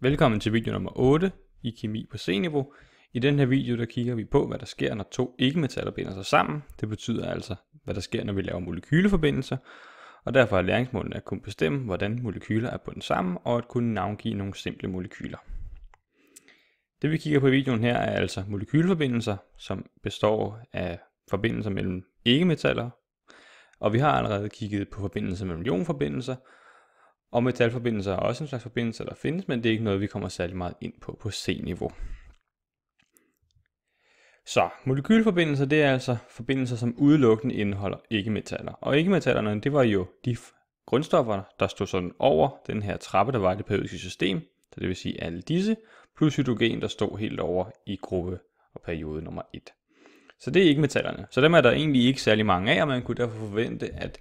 Velkommen til video nummer 8 i kemi på C-niveau. I den her video der kigger vi på, hvad der sker, når to ikke-metaller binder sig sammen. Det betyder altså, hvad der sker, når vi laver molekyleforbindelser. Og derfor er læringsmålene at kunne bestemme, hvordan molekyler er bundet sammen, og at kunne navngive nogle simple molekyler. Det vi kigger på i videoen her er altså molekyleforbindelser, som består af forbindelser mellem ikke-metaller. Og vi har allerede kigget på forbindelser mellem ionforbindelser, og metalforbindelser er også en slags forbindelse, der findes, men det er ikke noget, vi kommer særlig meget ind på på C-niveau. Så molekylforbindelser, det er altså forbindelser, som udelukkende indeholder ikke-metaller. Og ikke-metallerne, det var jo de grundstoffer, der stod sådan over den her trappe, der var i det periodiske system, så det vil sige alle disse, plus hydrogen, der stod helt over i gruppe og periode nummer 1. Så det er ikke metallerne. Så dem er der egentlig ikke særlig mange af, og man kunne derfor forvente, at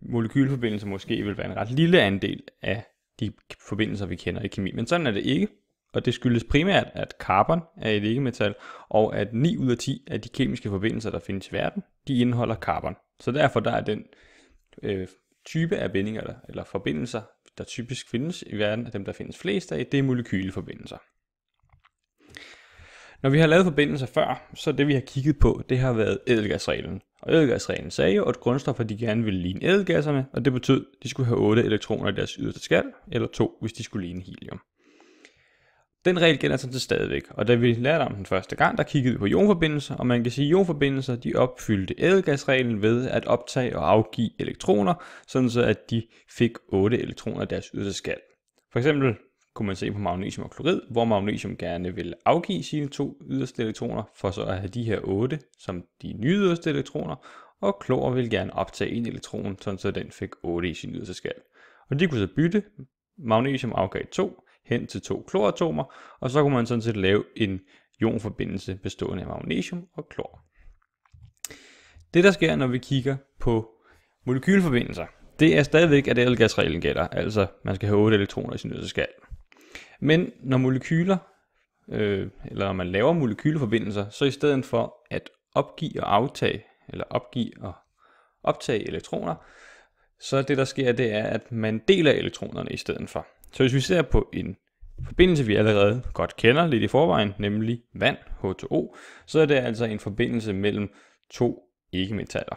molekylforbindelser måske vil være en ret lille andel af de forbindelser, vi kender i kemi. Men sådan er det ikke, og det skyldes primært, at carbon er et ikke-metal, og at 9 ud af 10 af de kemiske forbindelser, der findes i verden, de indeholder carbon. Så derfor der er den øh, type af bindinger, der, eller forbindelser, der typisk findes i verden, af dem, der findes flest af, det er molekyleforbindelser. Når vi har lavet forbindelser før, så det vi har kigget på, det har været edelgasreglen. Og ædelgasreglen sagde jo, at grundstoffer de gerne ville ligne ædelgasserne, og det betød, at de skulle have 8 elektroner i deres yderste skal, eller 2, hvis de skulle ligne helium. Den regel gælder sådan til stadigvæk, og da vi lærte om den første gang, der kiggede vi på ionforbindelser, og man kan sige, at ionforbindelser de opfyldte ædelgasreglen ved at optage og afgive elektroner, sådan så at de fik 8 elektroner i deres yderste skal. For eksempel kunne man se på magnesium og klorid, hvor magnesium gerne vil afgive sine to yderste elektroner, for så at have de her otte som de nye yderste elektroner, og klor vil gerne optage en elektron, sådan så den fik 8 i sin yderste skal. Og de kunne så bytte, magnesium afgav 2 hen til to kloratomer, og så kunne man sådan set lave en jonforbindelse bestående af magnesium og klor. Det der sker, når vi kigger på molekylforbindelser, det er stadigvæk, at er gælder, altså man skal have 8 elektroner i sin yderste skal. Men når molekyler, øh, eller når man laver molekyleforbindelser, så i stedet for at opgive og aftage, eller opgive og optage elektroner, så det der sker, det er, at man deler elektronerne i stedet for. Så hvis vi ser på en forbindelse, vi allerede godt kender lidt i forvejen, nemlig vand, H2O, så er det altså en forbindelse mellem to ikke-metaller.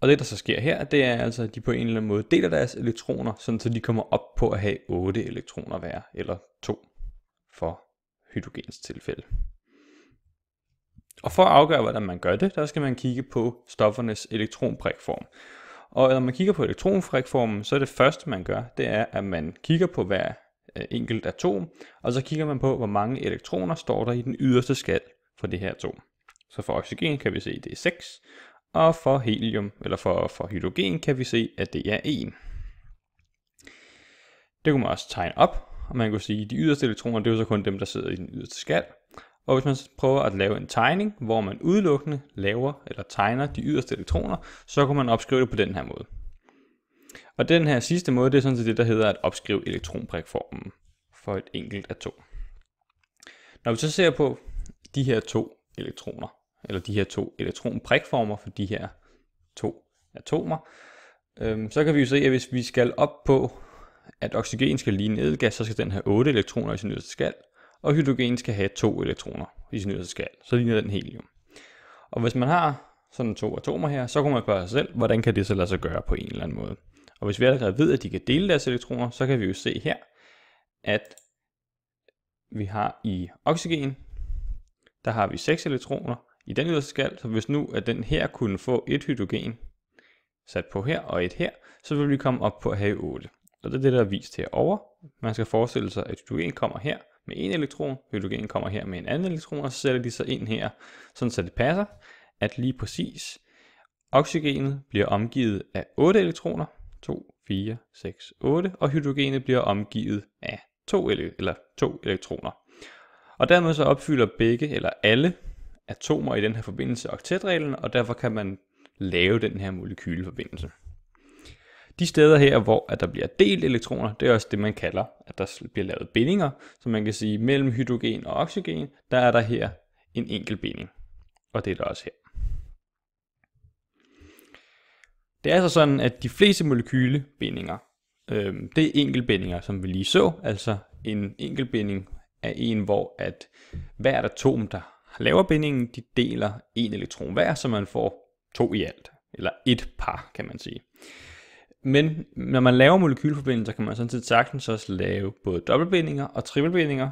Og det der så sker her, det er altså, at de på en eller anden måde deler deres elektroner, sådan så de kommer op på at have 8 elektroner hver, eller 2 for hydrogens tilfælde. Og for at afgøre, hvordan man gør det, der skal man kigge på stoffernes elektronprikform. Og når man kigger på elektronprikformen, så er det første, man gør, det er, at man kigger på hver øh, enkelt atom, og så kigger man på, hvor mange elektroner står der i den yderste skal for det her atom. Så for oxygen kan vi se, at det er 6, og for helium, eller for, for hydrogen, kan vi se, at det er 1. Det kunne man også tegne op, og man kunne sige, at de yderste elektroner, det er jo så kun dem, der sidder i den yderste skal. Og hvis man prøver at lave en tegning, hvor man udelukkende laver eller tegner de yderste elektroner, så kan man opskrive det på den her måde. Og den her sidste måde, det er sådan set det, der hedder at opskrive elektronprikformen for et enkelt atom. Når vi så ser på de her to elektroner, eller de her to elektronprikformer for de her to atomer, øhm, så kan vi jo se, at hvis vi skal op på, at oxygen skal ligne edelgas, så skal den have 8 elektroner i sin yderste skal, og hydrogen skal have to elektroner i sin yderste skal. Så ligner den helium. Og hvis man har sådan to atomer her, så kan man spørge sig selv, hvordan kan det så lade sig gøre på en eller anden måde. Og hvis vi allerede ved, at de kan dele deres elektroner, så kan vi jo se her, at vi har i oxygen, der har vi 6 elektroner, i den yderste skal, så hvis nu at den her kunne få et hydrogen sat på her og et her, så vil vi komme op på at have 8. Og det er det, der er vist herovre. Man skal forestille sig, at hydrogen kommer her med en elektron, hydrogen kommer her med en anden elektron, og så sætter de sig ind her, sådan så det passer, at lige præcis oxygenet bliver omgivet af 8 elektroner, 2, 4, 6, 8, og hydrogenet bliver omgivet af 2, ele eller 2 elektroner. Og dermed så opfylder begge, eller alle atomer i den her forbindelse oktetreglen, og derfor kan man lave den her molekyleforbindelse. De steder her, hvor at der bliver delt elektroner, det er også det, man kalder, at der bliver lavet bindinger. Så man kan sige, mellem hydrogen og oxygen, der er der her en enkelt binding. Og det er der også her. Det er altså sådan, at de fleste molekylebindinger, øh, det er enkeltbindinger, som vi lige så. Altså en enkeltbinding er en, hvor at hvert atom, der laver bindingen, de deler en elektron hver, så man får to i alt. Eller et par, kan man sige. Men når man laver molekylforbindelser, kan man sådan set sagtens også lave både dobbeltbindinger og trippelbindinger.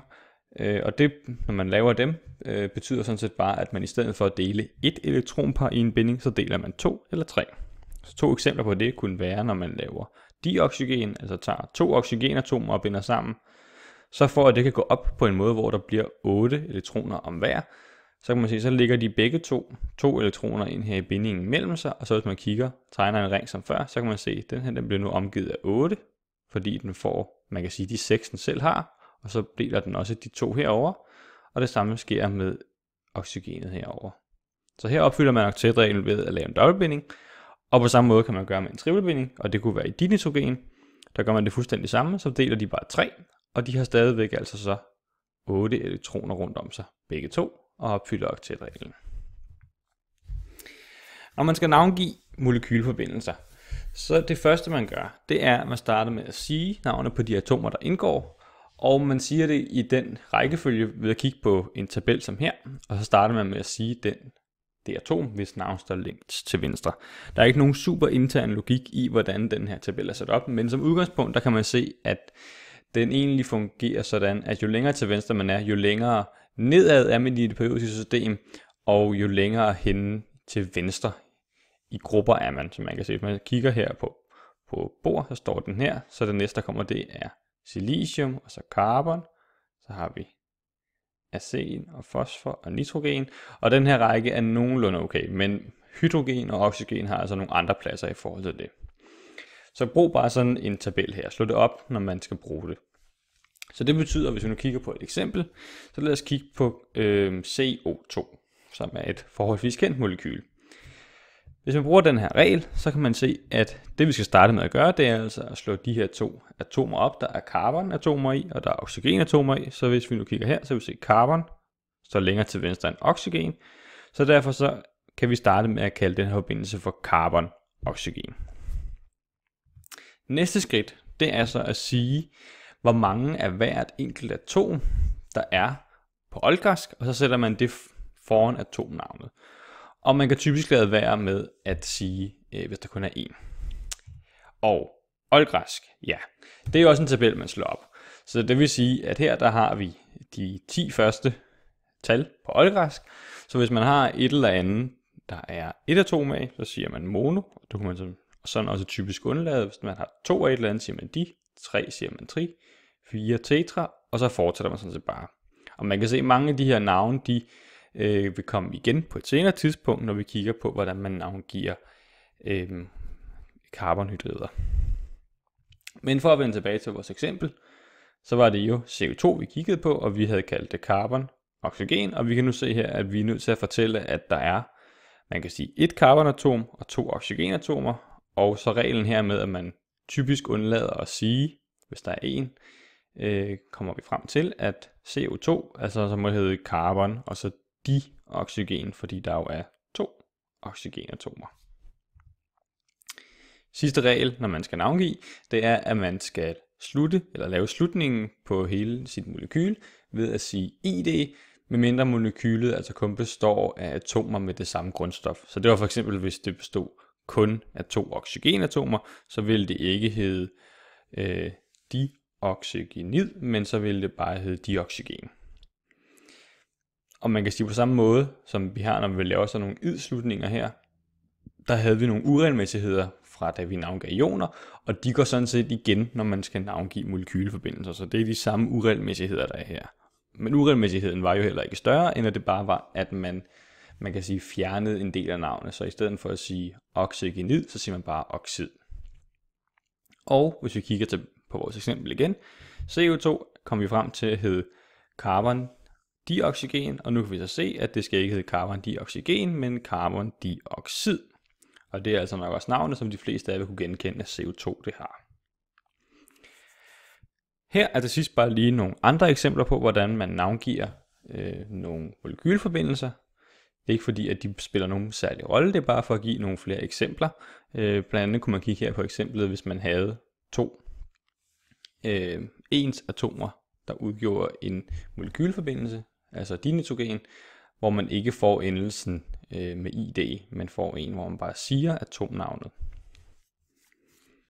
Øh, og det, når man laver dem, øh, betyder sådan set bare, at man i stedet for at dele et elektronpar i en binding, så deler man to eller tre. Så to eksempler på det kunne være, når man laver dioxygen, altså tager to oxygenatomer og binder sammen, så for at det kan gå op på en måde, hvor der bliver 8 elektroner om hver, så kan man se, så ligger de begge to, to elektroner ind her i bindingen mellem sig, og så hvis man kigger, tegner en ring som før, så kan man se, at den her den bliver nu omgivet af 8, fordi den får, man kan sige, de 6 den selv har, og så deler den også de to herover, og det samme sker med oxygenet herover. Så her opfylder man oktetreglen ved at lave en dobbeltbinding, og på samme måde kan man gøre med en trippelbinding, og det kunne være i dinitrogen. Der gør man det fuldstændig samme, så deler de bare 3, og de har stadigvæk altså så 8 elektroner rundt om sig, begge to, og opfylder oktetreglen. Når man skal navngive molekylforbindelser, så det første man gør, det er, at man starter med at sige navnet på de atomer, der indgår, og man siger det i den rækkefølge ved at kigge på en tabel som her, og så starter man med at sige den det atom, hvis navn står længst til venstre. Der er ikke nogen super intern logik i, hvordan den her tabel er sat op, men som udgangspunkt, der kan man se, at den egentlig fungerer sådan, at jo længere til venstre man er, jo længere nedad er man i det periodiske system, og jo længere hen til venstre i grupper er man, som man kan se. Hvis man kigger her på, på bord, så står den her, så det næste, der kommer, det er silicium, og så carbon, så har vi acen og fosfor og nitrogen, og den her række er nogenlunde okay, men hydrogen og oxygen har altså nogle andre pladser i forhold til det. Så brug bare sådan en tabel her. Slå det op, når man skal bruge det. Så det betyder, hvis vi nu kigger på et eksempel, så lad os kigge på øh, CO2, som er et forholdsvis kendt molekyl. Hvis man bruger den her regel, så kan man se, at det vi skal starte med at gøre, det er altså at slå de her to atomer op. Der er carbonatomer i, og der er oxygenatomer i. Så hvis vi nu kigger her, så vil vi se, at carbon står længere til venstre end oxygen. Så derfor så kan vi starte med at kalde den her forbindelse for carbon-oxygen. Næste skridt, det er så at sige, hvor mange af hvert enkelt atom, der er på oldgræsk, og så sætter man det foran atomnavnet. Og man kan typisk lade være med at sige, øh, hvis der kun er en. Og oldgræsk, ja, det er jo også en tabel, man slår op. Så det vil sige, at her der har vi de 10 første tal på oldgræsk. Så hvis man har et eller andet, der er et atom af, så siger man mono. Og det kan man sådan, og sådan også typisk undlade. Hvis man har to af et eller andet, siger man di. 3 Geometri, 4 Tetra, og så fortsætter man sådan set bare. Og man kan se, at mange af de her navne, de øh, vil komme igen på et senere tidspunkt, når vi kigger på, hvordan man navngiver øh, carbonhydrider. Men for at vende tilbage til vores eksempel, så var det jo CO2, vi kiggede på, og vi havde kaldt det carbon, oxygen, og vi kan nu se her, at vi er nødt til at fortælle, at der er, man kan sige, et carbonatom og to oxygenatomer, og så reglen her med, at man typisk undlader at sige, hvis der er en, øh, kommer vi frem til, at CO2, altså som må hedde carbon, og så dioxygen, fordi der jo er to oxygenatomer. Sidste regel, når man skal navngive, det er, at man skal slutte eller lave slutningen på hele sit molekyl ved at sige ID, medmindre molekylet altså kun består af atomer med det samme grundstof. Så det var for eksempel, hvis det bestod kun er to oxygenatomer, så vil det ikke hedde øh, dioxygenid, men så vil det bare hedde dioxygen. Og man kan sige på samme måde, som vi har, når vi laver sådan nogle idslutninger her, der havde vi nogle uregelmæssigheder fra da vi navngav ioner, og de går sådan set igen, når man skal navngive molekyleforbindelser, så det er de samme uregelmæssigheder, der er her. Men uregelmæssigheden var jo heller ikke større, end at det bare var, at man man kan sige, fjernet en del af navnet. Så i stedet for at sige oxygenid, så siger man bare oxid. Og hvis vi kigger til, på vores eksempel igen, CO2 kommer vi frem til at hedde dioxygen, og nu kan vi så se, at det skal ikke hedde dioxygen, men carbon dioxid. Og det er altså nok også navnet, som de fleste af jer kunne genkende, at CO2 det har. Her er til sidst bare lige nogle andre eksempler på, hvordan man navngiver øh, nogle molekylforbindelser, det er ikke fordi, at de spiller nogen særlig rolle, det er bare for at give nogle flere eksempler. Øh, blandt andet kunne man kigge her på eksemplet, hvis man havde to øh, ens atomer, der udgjorde en molekylforbindelse, altså dinitrogen, hvor man ikke får endelsen øh, med ID, men får en, hvor man bare siger atomnavnet.